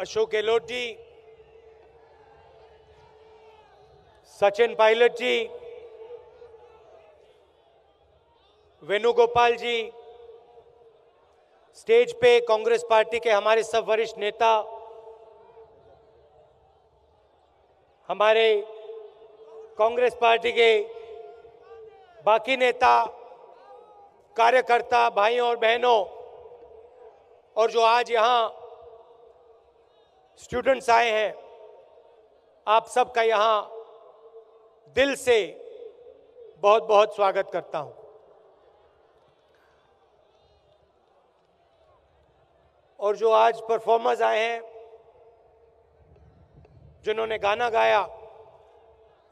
Ashok Gehlot ji Sachin Pilot ji Venugopal ji stage पे Congress party के हमारे सब वरिष्ठ नेता हमारे कांग्रेस पार्टी के बाकी नेता कार्यकर्ता भाइयों और बहनों और जो आज यहाँ स्टूडेंट्स आए हैं आप सबका यहाँ दिल से बहुत बहुत स्वागत करता हूँ और जो आज परफॉर्मर्स आए हैं जिन्होंने गाना गाया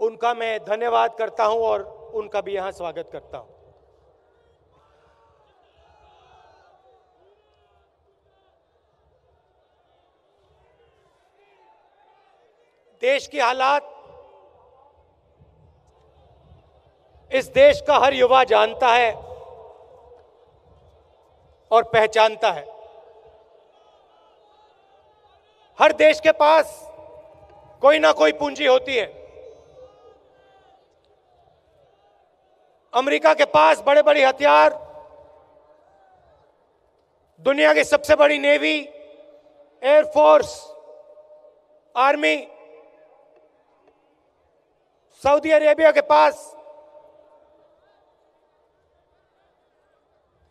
उनका मैं धन्यवाद करता हूँ और उनका भी यहाँ स्वागत करता हूँ देश की हालात इस देश का हर युवा जानता है और पहचानता है हर देश के पास कोई ना कोई पूंजी होती है अमेरिका के पास बड़े बड़े हथियार दुनिया की सबसे बड़ी navy air force army Saudi Arabia के पास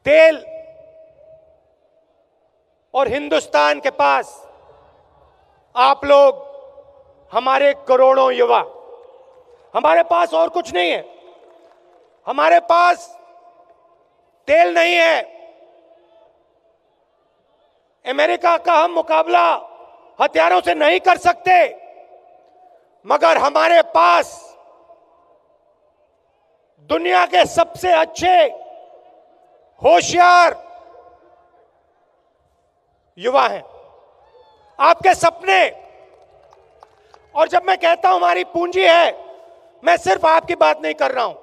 तेल और हिंदुस्तान के पास आप लोग हमारे करोड़ों युवा हमारे पास और कुछ नहीं है हमारे पास तेल नहीं है अमेरिका का हम मुकाबला हथियारों से नहीं कर सकते मगर हमारे पास दुनिया के सबसे अच्छे होशियार युवा हैं आपके सपने और जब मैं कहता हूं हमारी पूंजी है मैं सिर्फ आपकी बात नहीं कर रहा हूं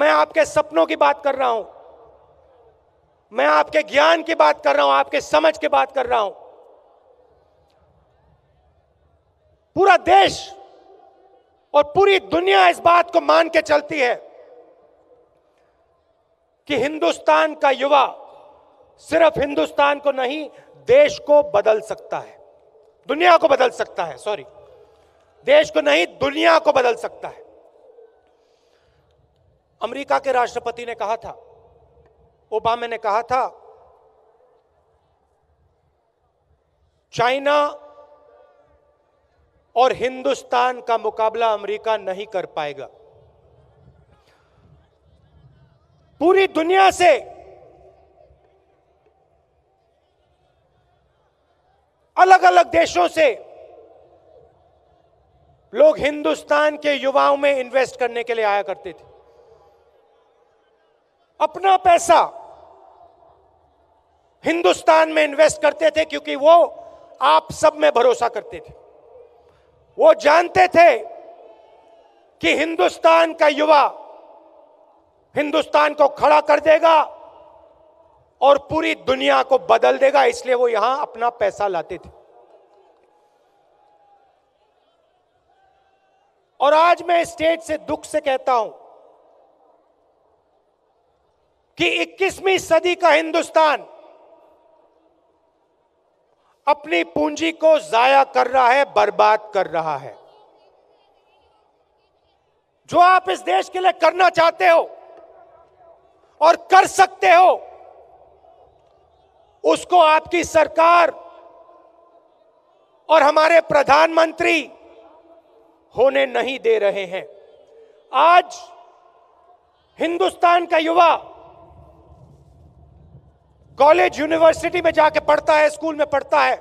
मैं आपके सपनों की बात कर रहा हूं मैं आपके ज्ञान की बात कर रहा हूं आपके समझ की बात कर रहा हूं पूरा देश और पूरी दुनिया इस बात को मान के चलती है कि हिंदुस्तान का युवा सिर्फ हिंदुस्तान को नहीं देश को बदल सकता है दुनिया को बदल सकता है सॉरी देश को नहीं दुनिया को बदल सकता है अमेरिका के राष्ट्रपति ने कहा था ओबामा ने कहा था चाइना और हिंदुस्तान का मुकाबला अमेरिका नहीं कर पाएगा पूरी दुनिया से अलग अलग देशों से लोग हिंदुस्तान के युवाओं में इन्वेस्ट करने के लिए आया करते थे अपना पैसा हिंदुस्तान में इन्वेस्ट करते थे क्योंकि वो आप सब में भरोसा करते थे वो जानते थे कि हिंदुस्तान का युवा हिंदुस्तान को खड़ा कर देगा और पूरी दुनिया को बदल देगा इसलिए वो यहां अपना पैसा लाते थे और आज मैं स्टेट से दुख से कहता हूं कि 21वीं सदी का हिंदुस्तान अपनी पूंजी को जाया कर रहा है बर्बाद कर रहा है जो आप इस देश के लिए करना चाहते हो और कर सकते हो उसको आपकी सरकार और हमारे प्रधानमंत्री होने नहीं दे रहे हैं आज हिंदुस्तान का युवा कॉलेज यूनिवर्सिटी में जाके पढ़ता है स्कूल में पढ़ता है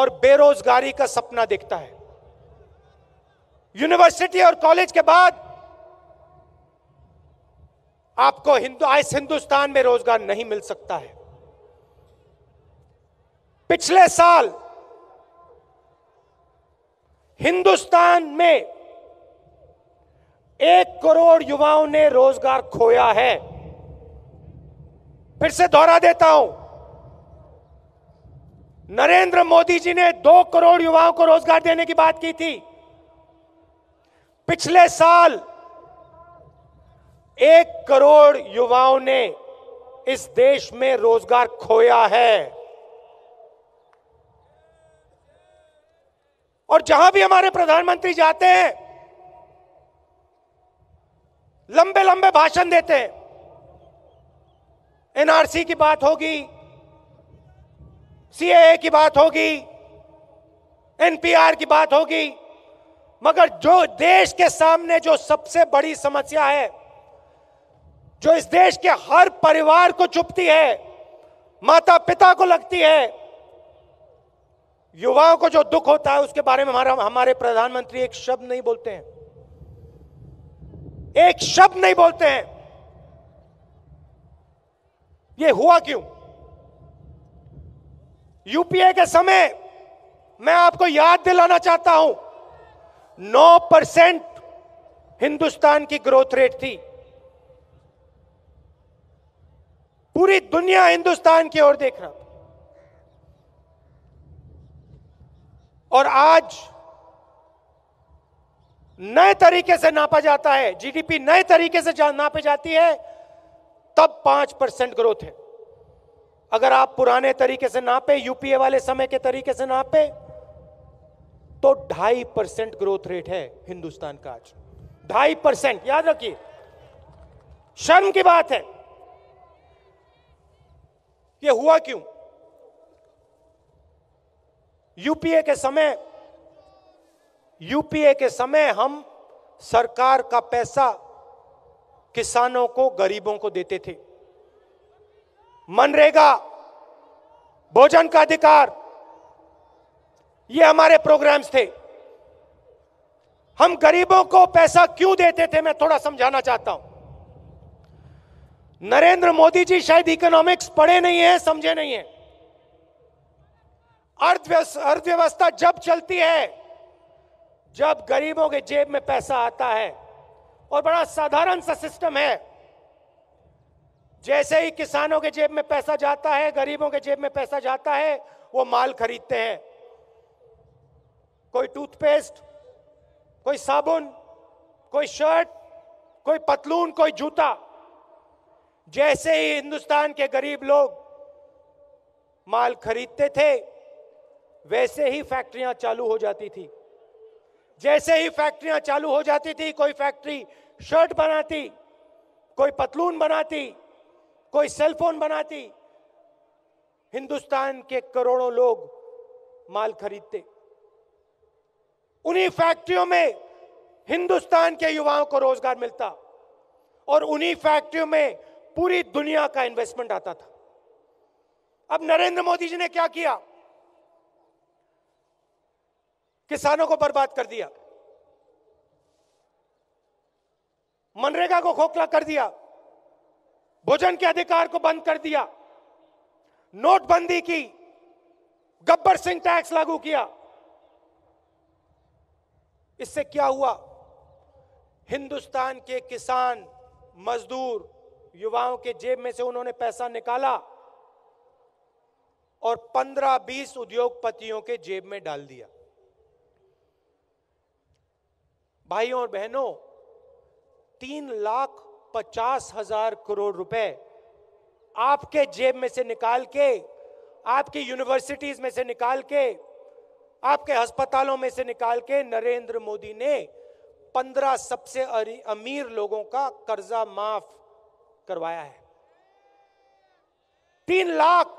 और बेरोजगारी का सपना देखता है यूनिवर्सिटी और कॉलेज के बाद आपको हिंदु इस हिंदुस्तान में रोजगार नहीं मिल सकता है पिछले साल हिंदुस्तान में एक करोड़ युवाओं ने रोजगार खोया है फिर से दोहरा देता हूं नरेंद्र मोदी जी ने दो करोड़ युवाओं को रोजगार देने की बात की थी पिछले साल एक करोड़ युवाओं ने इस देश में रोजगार खोया है और जहां भी हमारे प्रधानमंत्री जाते हैं लंबे लंबे भाषण देते एनआरसी की बात होगी सीएए की बात होगी एनपीआर की बात होगी मगर जो देश के सामने जो सबसे बड़ी समस्या है जो इस देश के हर परिवार को चुपती है माता पिता को लगती है युवाओं को जो दुख होता है उसके बारे में हमारा हमारे प्रधानमंत्री एक शब्द नहीं बोलते हैं एक शब्द नहीं बोलते हैं ये हुआ क्यों यूपीए के समय मैं आपको याद दिलाना चाहता हूं 9 परसेंट हिंदुस्तान की ग्रोथ रेट थी पूरी दुनिया हिंदुस्तान की ओर देख रहा और आज नए तरीके से नापा जाता है जीडीपी नए तरीके से नापे जाती है तब पांच परसेंट ग्रोथ है अगर आप पुराने तरीके से नापे यूपीए वाले समय के तरीके से नापे तो ढाई परसेंट ग्रोथ रेट है हिंदुस्तान का आज ढाई परसेंट याद रखिए शर्म की बात है ये हुआ क्यों यूपीए के समय यूपीए के समय हम सरकार का पैसा किसानों को गरीबों को देते थे मनरेगा भोजन का अधिकार ये हमारे प्रोग्राम्स थे हम गरीबों को पैसा क्यों देते थे मैं थोड़ा समझाना चाहता हूं नरेंद्र मोदी जी शायद इकोनॉमिक्स पढ़े नहीं है समझे नहीं है अर्थव्यवस्था जब चलती है जब गरीबों के जेब में पैसा आता है और बड़ा साधारण सा सिस्टम है जैसे ही किसानों के जेब में पैसा जाता है गरीबों के जेब में पैसा जाता है वो माल खरीदते हैं कोई टूथपेस्ट कोई साबुन कोई शर्ट कोई पतलून कोई जूता जैसे ही हिंदुस्तान के गरीब लोग माल खरीदते थे वैसे ही फैक्ट्रियां चालू हो जाती थी जैसे ही फैक्ट्रियां चालू हो जाती थी कोई फैक्ट्री शर्ट बनाती कोई पतलून बनाती कोई सेलफोन बनाती हिंदुस्तान के करोड़ों लोग माल खरीदते उन्हीं फैक्ट्रियों में हिंदुस्तान के युवाओं को रोजगार मिलता और उन्हीं फैक्ट्रियों में पूरी दुनिया का इन्वेस्टमेंट आता था अब नरेंद्र मोदी जी ने क्या किया किसानों को बर्बाद कर दिया मनरेगा को खोखला कर दिया भोजन के अधिकार को बंद कर दिया नोटबंदी की गब्बर सिंह टैक्स लागू किया इससे क्या हुआ हिंदुस्तान के किसान मजदूर युवाओं के जेब में से उन्होंने पैसा निकाला और 15-20 उद्योगपतियों के जेब में डाल दिया भाइयों और बहनों तीन लाख पचास हजार करोड़ रुपए आपके जेब में से निकाल के आपकी यूनिवर्सिटीज में से निकाल के आपके अस्पतालों में से निकाल के नरेंद्र मोदी ने पंद्रह सबसे अमीर लोगों का कर्जा माफ करवाया है तीन लाख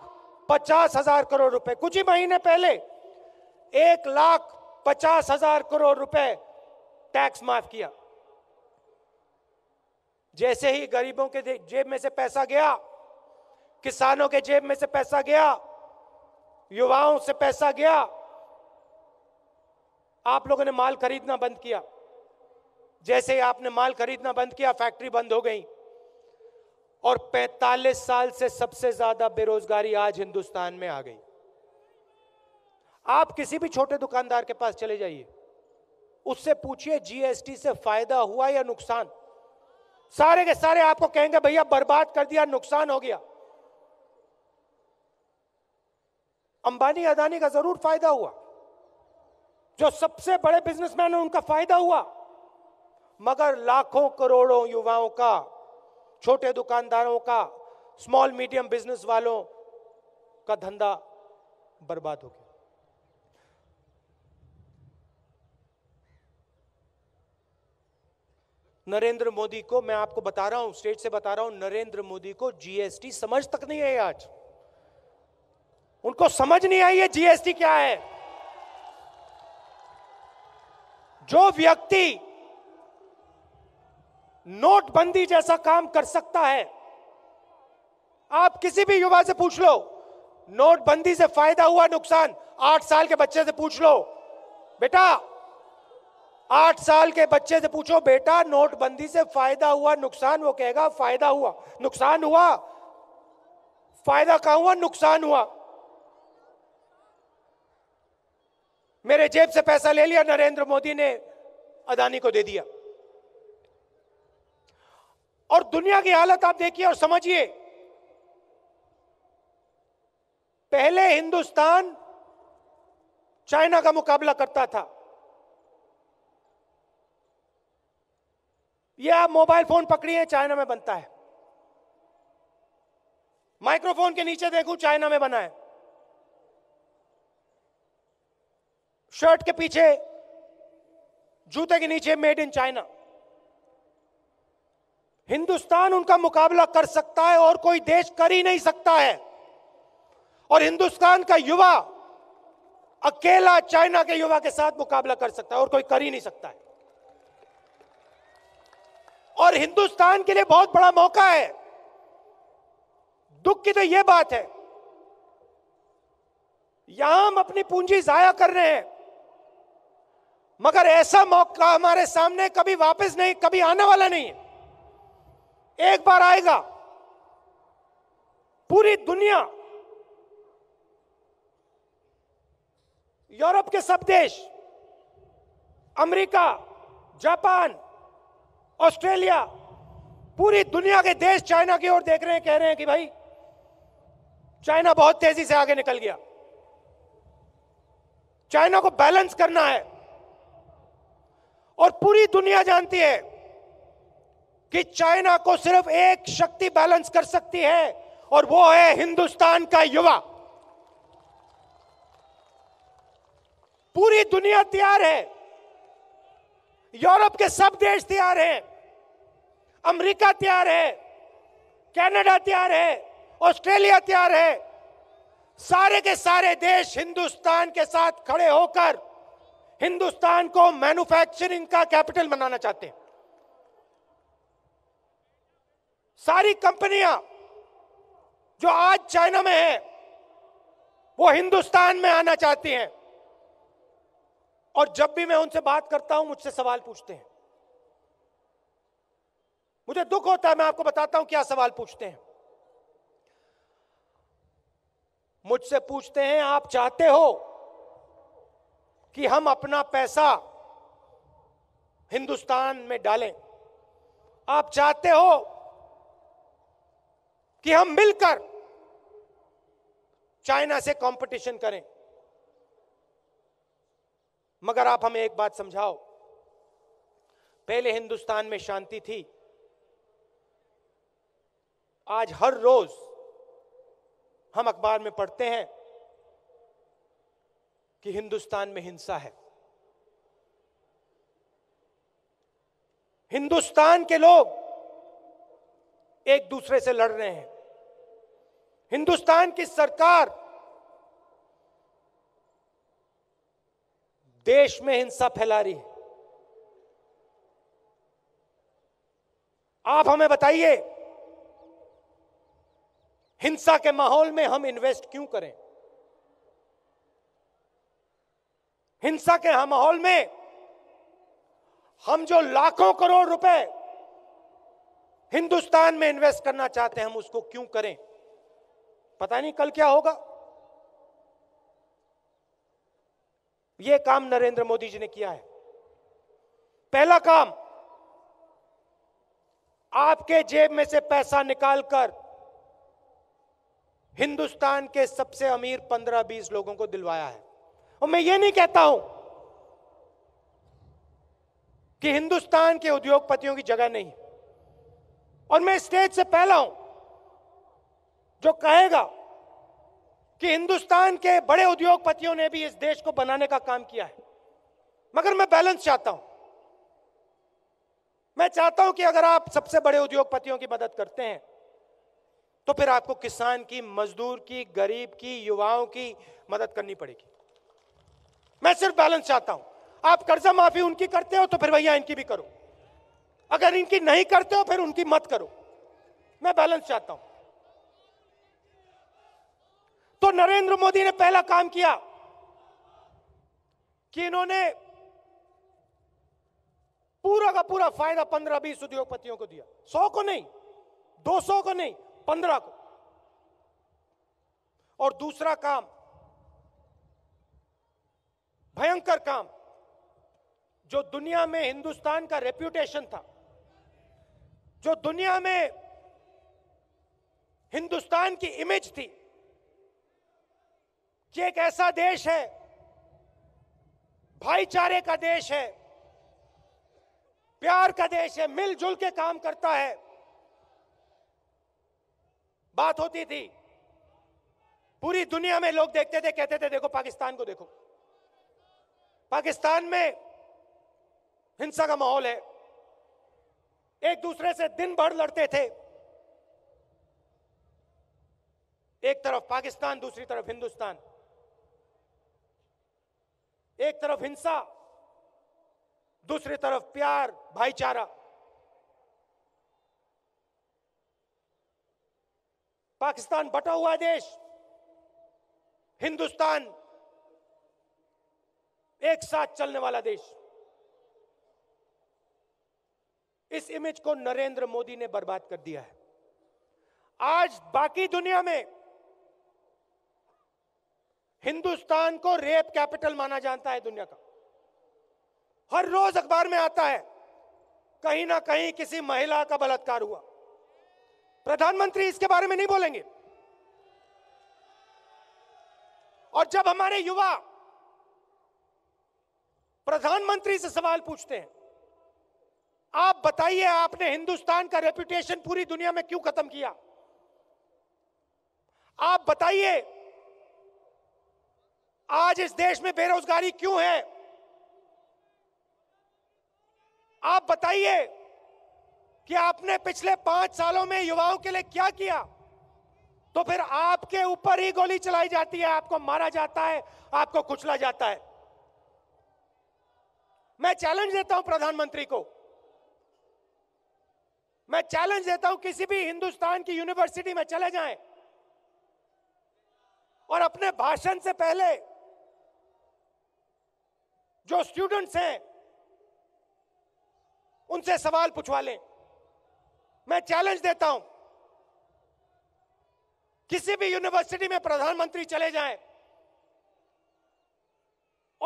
पचास हजार करोड़ रुपए कुछ ही महीने पहले एक लाख पचास हजार करोड़ रुपए टैक्स माफ किया जैसे ही गरीबों के जेब में से पैसा गया किसानों के जेब में से पैसा गया युवाओं से पैसा गया आप लोगों ने माल खरीदना बंद किया जैसे ही आपने माल खरीदना बंद किया फैक्ट्री बंद हो गई और 45 साल से सबसे ज्यादा बेरोजगारी आज हिंदुस्तान में आ गई आप किसी भी छोटे दुकानदार के पास चले जाइए उससे पूछिए जीएसटी से फायदा हुआ या नुकसान सारे के सारे आपको कहेंगे भैया बर्बाद कर दिया नुकसान हो गया अंबानी अदानी का जरूर फायदा हुआ जो सबसे बड़े बिजनेसमैन है उनका फायदा हुआ मगर लाखों करोड़ों युवाओं का छोटे दुकानदारों का स्मॉल मीडियम बिजनेस वालों का धंधा बर्बाद हो गया नरेंद्र मोदी को मैं आपको बता रहा हूं स्टेट से बता रहा हूं नरेंद्र मोदी को जीएसटी समझ तक नहीं है आज उनको समझ नहीं आई है जीएसटी क्या है जो व्यक्ति नोटबंदी जैसा काम कर सकता है आप किसी भी युवा से पूछ लो नोटबंदी से फायदा हुआ नुकसान आठ साल के बच्चे से पूछ लो बेटा आठ साल के बच्चे से पूछो बेटा नोटबंदी से फायदा हुआ नुकसान वो कहेगा फायदा हुआ नुकसान हुआ फायदा कहा हुआ नुकसान हुआ मेरे जेब से पैसा ले लिया नरेंद्र मोदी ने अदानी को दे दिया और दुनिया की हालत आप देखिए और समझिए पहले हिंदुस्तान चाइना का मुकाबला करता था ये आप मोबाइल फोन पकड़िए चाइना में बनता है माइक्रोफोन के नीचे देखूं चाइना में बना है शर्ट के पीछे जूते के नीचे मेड इन चाइना हिंदुस्तान उनका मुकाबला कर सकता है और कोई देश कर ही नहीं सकता है और हिंदुस्तान का युवा अकेला चाइना के युवा के साथ मुकाबला कर सकता है और कोई कर ही नहीं सकता है और हिंदुस्तान के लिए बहुत बड़ा मौका है दुख की तो यह बात है यहां हम अपनी पूंजी जाया कर रहे हैं मगर ऐसा मौका हमारे सामने कभी वापस नहीं कभी आने वाला नहीं है एक बार आएगा पूरी दुनिया यूरोप के सब देश अमेरिका जापान ऑस्ट्रेलिया पूरी दुनिया के देश चाइना की ओर देख रहे हैं कह रहे हैं कि भाई चाइना बहुत तेजी से आगे निकल गया चाइना को बैलेंस करना है और पूरी दुनिया जानती है कि चाइना को सिर्फ एक शक्ति बैलेंस कर सकती है और वो है हिंदुस्तान का युवा पूरी दुनिया तैयार है यूरोप के सब देश तैयार हैं अमेरिका तैयार है कनाडा तैयार है ऑस्ट्रेलिया तैयार है सारे के सारे देश हिंदुस्तान के साथ खड़े होकर हिंदुस्तान को मैन्युफैक्चरिंग का कैपिटल बनाना चाहते हैं सारी कंपनियां जो आज चाइना में है वो हिंदुस्तान में आना चाहती हैं और जब भी मैं उनसे बात करता हूं मुझसे सवाल पूछते हैं मुझे दुख होता है मैं आपको बताता हूं क्या सवाल पूछते हैं मुझसे पूछते हैं आप चाहते हो कि हम अपना पैसा हिंदुस्तान में डालें आप चाहते हो कि हम मिलकर चाइना से कंपटीशन करें मगर आप हमें एक बात समझाओ पहले हिंदुस्तान में शांति थी आज हर रोज हम अखबार में पढ़ते हैं कि हिंदुस्तान में हिंसा है हिंदुस्तान के लोग एक दूसरे से लड़ रहे हैं हिंदुस्तान की सरकार देश में हिंसा फैला रही है आप हमें बताइए हिंसा के माहौल में हम इन्वेस्ट क्यों करें हिंसा के माहौल में हम जो लाखों करोड़ रुपए हिंदुस्तान में इन्वेस्ट करना चाहते हैं हम उसको क्यों करें पता नहीं कल क्या होगा ये काम नरेंद्र मोदी जी ने किया है पहला काम आपके जेब में से पैसा निकालकर हिंदुस्तान के सबसे अमीर 15-20 लोगों को दिलवाया है और मैं ये नहीं कहता हूं कि हिंदुस्तान के उद्योगपतियों की जगह नहीं और मैं स्टेज से पहला हूं जो कहेगा कि हिंदुस्तान के बड़े उद्योगपतियों ने भी इस देश को बनाने का काम किया है मगर मैं बैलेंस चाहता हूं मैं चाहता हूं कि अगर आप सबसे बड़े उद्योगपतियों की मदद करते हैं तो फिर आपको किसान की मजदूर की गरीब की युवाओं की मदद करनी पड़ेगी मैं सिर्फ बैलेंस चाहता हूं आप कर्जा माफी उनकी करते हो तो फिर भैया इनकी भी करो अगर इनकी नहीं करते हो फिर उनकी मत करो मैं बैलेंस चाहता हूं तो नरेंद्र मोदी ने पहला काम किया कि इन्होंने पूरा का पूरा फायदा पंद्रह बीस उद्योगपतियों को दिया सौ को नहीं दो सौ को नहीं पंद्रह को और दूसरा काम भयंकर काम जो दुनिया में हिंदुस्तान का रेप्यूटेशन था जो दुनिया में हिंदुस्तान की इमेज थी कि एक ऐसा देश है भाईचारे का देश है प्यार का देश है मिलजुल के काम करता है बात होती थी पूरी दुनिया में लोग देखते थे कहते थे देखो पाकिस्तान को देखो पाकिस्तान में हिंसा का माहौल है एक दूसरे से दिन भर लड़ते थे एक तरफ पाकिस्तान दूसरी तरफ हिंदुस्तान एक तरफ हिंसा दूसरी तरफ प्यार भाईचारा पाकिस्तान बटा हुआ देश हिंदुस्तान एक साथ चलने वाला देश इस इमेज को नरेंद्र मोदी ने बर्बाद कर दिया है आज बाकी दुनिया में हिंदुस्तान को रेप कैपिटल माना जाता है दुनिया का हर रोज अखबार में आता है कहीं ना कहीं किसी महिला का बलात्कार हुआ प्रधानमंत्री इसके बारे में नहीं बोलेंगे और जब हमारे युवा प्रधानमंत्री से सवाल पूछते हैं आप बताइए आपने हिंदुस्तान का रेप्यूटेशन पूरी दुनिया में क्यों खत्म किया आप बताइए आज इस देश में बेरोजगारी क्यों है आप बताइए कि आपने पिछले पांच सालों में युवाओं के लिए क्या किया तो फिर आपके ऊपर ही गोली चलाई जाती है आपको मारा जाता है आपको कुचला जाता है मैं चैलेंज देता हूं प्रधानमंत्री को मैं चैलेंज देता हूं किसी भी हिंदुस्तान की यूनिवर्सिटी में चले जाएं और अपने भाषण से पहले जो स्टूडेंट्स हैं उनसे सवाल पूछवा लें मैं चैलेंज देता हूं किसी भी यूनिवर्सिटी में प्रधानमंत्री चले जाएं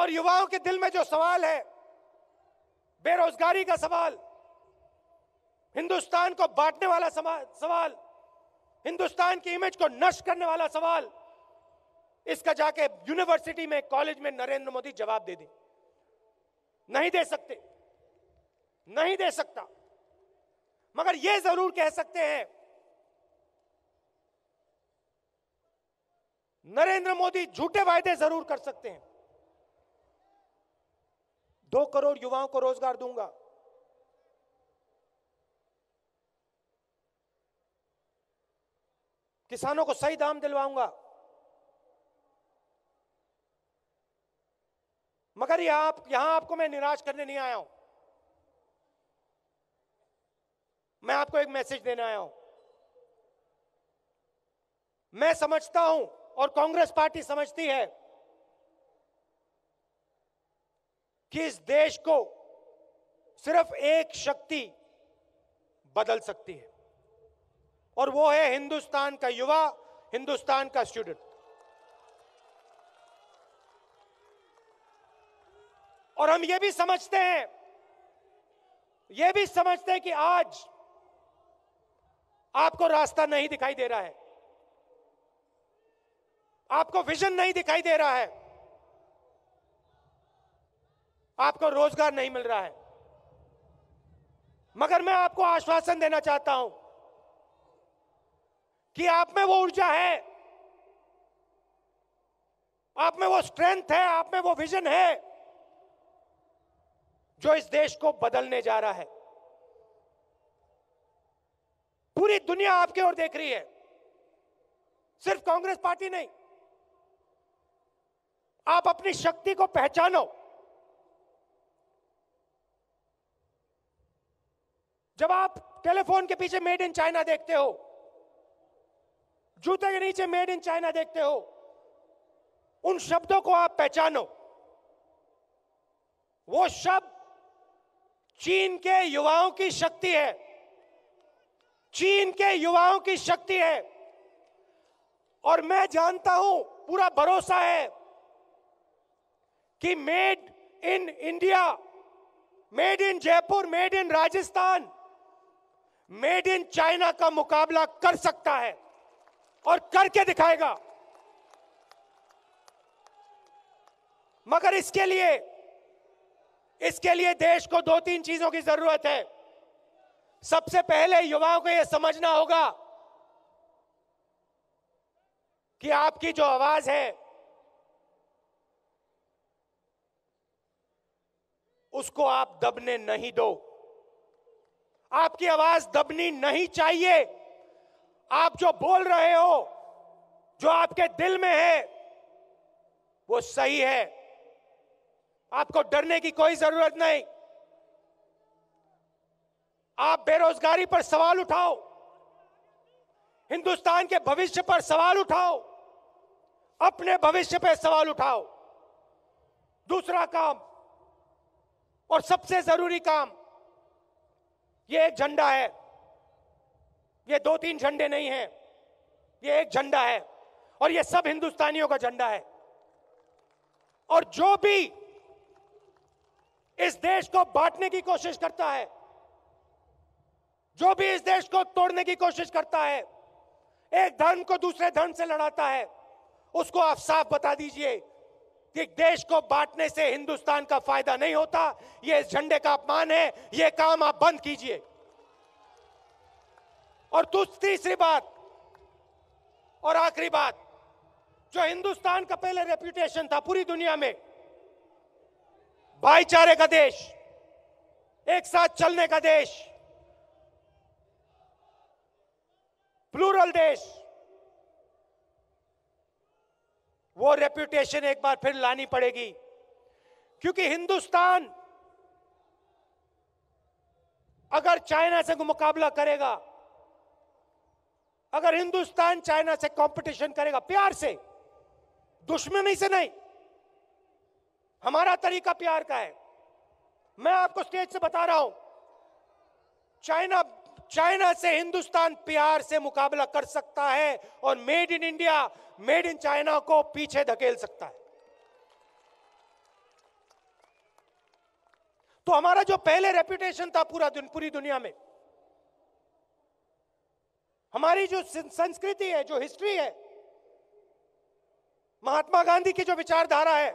और युवाओं के दिल में जो सवाल है बेरोजगारी का सवाल हिंदुस्तान को बांटने वाला सवाल हिंदुस्तान की इमेज को नष्ट करने वाला सवाल इसका जाके यूनिवर्सिटी में कॉलेज में नरेंद्र मोदी जवाब दे दें नहीं दे सकते नहीं दे सकता मगर यह जरूर कह सकते हैं नरेंद्र मोदी झूठे वायदे जरूर कर सकते हैं दो करोड़ युवाओं को रोजगार दूंगा किसानों को सही दाम दिलवाऊंगा मगर यह आप, यहां आपको मैं निराश करने नहीं आया हूं मैं आपको एक मैसेज देने आया हूं मैं समझता हूं और कांग्रेस पार्टी समझती है कि इस देश को सिर्फ एक शक्ति बदल सकती है और वो है हिंदुस्तान का युवा हिंदुस्तान का स्टूडेंट और हम ये भी समझते हैं ये भी समझते हैं कि आज आपको रास्ता नहीं दिखाई दे रहा है आपको विजन नहीं दिखाई दे रहा है आपको रोजगार नहीं मिल रहा है मगर मैं आपको आश्वासन देना चाहता हूं कि आप में वो ऊर्जा है आप में वो स्ट्रेंथ है आप में वो विजन है जो इस देश को बदलने जा रहा है पूरी दुनिया आपके ओर देख रही है सिर्फ कांग्रेस पार्टी नहीं आप अपनी शक्ति को पहचानो जब आप टेलीफोन के पीछे मेड इन चाइना देखते हो जूते के नीचे मेड इन चाइना देखते हो उन शब्दों को आप पहचानो वो शब्द चीन के युवाओं की शक्ति है चीन के युवाओं की शक्ति है और मैं जानता हूं पूरा भरोसा है कि made in India made in Jaipur made in Rajasthan made in China का मुकाबला कर सकता है और करके दिखाएगा मगर इसके लिए इसके लिए देश को दो तीन चीजों की जरूरत है सबसे पहले युवाओं को यह समझना होगा कि आपकी जो आवाज है उसको आप दबने नहीं दो आपकी आवाज दबनी नहीं चाहिए आप जो बोल रहे हो जो आपके दिल में है वो सही है आपको डरने की कोई जरूरत नहीं आप बेरोजगारी पर सवाल उठाओ हिंदुस्तान के भविष्य पर सवाल उठाओ अपने भविष्य पर सवाल उठाओ दूसरा काम और सबसे जरूरी काम ये एक झंडा है ये दो तीन झंडे नहीं है ये एक झंडा है और ये सब हिंदुस्तानियों का झंडा है और जो भी इस देश को बांटने की कोशिश करता है जो भी इस देश को तोड़ने की कोशिश करता है एक धर्म को दूसरे धर्म से लड़ाता है उसको आप साफ बता दीजिए कि देश को बांटने से हिंदुस्तान का फायदा नहीं होता यह इस झंडे का अपमान है यह काम आप बंद कीजिए और तीसरी बात और आखिरी बात जो हिंदुस्तान का पहले रेप्यूटेशन था पूरी दुनिया में भाईचारे का देश एक साथ चलने का देश प्लूरल देश वो रेप्यूटेशन एक बार फिर लानी पड़ेगी क्योंकि हिंदुस्तान अगर चाइना से मुकाबला करेगा अगर हिंदुस्तान चाइना से कंपटीशन करेगा प्यार से दुश्मनी से नहीं हमारा तरीका प्यार का है मैं आपको स्टेज से बता रहा हूं चाइना चाइना से हिंदुस्तान प्यार से मुकाबला कर सकता है और made in India made in China को पीछे धकेल सकता है तो हमारा जो पहले रेपुटेशन था पूरा दुन, पूरी दुनिया में हमारी जो संस्कृति है जो हिस्ट्री है महात्मा गांधी की जो विचारधारा है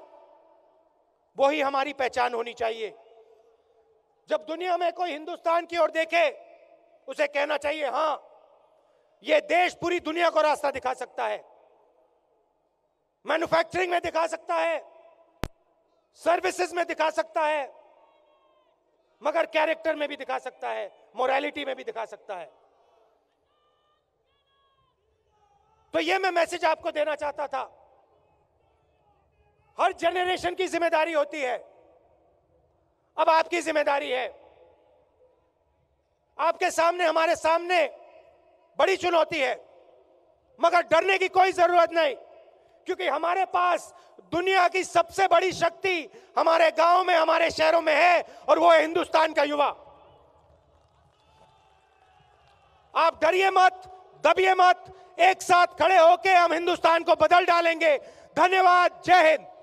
वो ही हमारी पहचान होनी चाहिए जब दुनिया में कोई हिंदुस्तान की ओर देखे उसे कहना चाहिए हां ये देश पूरी दुनिया को रास्ता दिखा सकता है मैन्युफैक्चरिंग में दिखा सकता है सर्विसेज में दिखा सकता है मगर कैरेक्टर में भी दिखा सकता है मोरालिटी में भी दिखा सकता है तो ये मैं मैसेज आपको देना चाहता था हर जनरेशन की जिम्मेदारी होती है अब आपकी जिम्मेदारी है आपके सामने हमारे सामने बड़ी चुनौती है मगर डरने की कोई जरूरत नहीं क्योंकि हमारे पास दुनिया की सबसे बड़ी शक्ति हमारे गांव में हमारे शहरों में है और वो है हिंदुस्तान का युवा आप डरिए मत दबिए मत एक साथ खड़े होके हम हिंदुस्तान को बदल डालेंगे धन्यवाद जय हिंद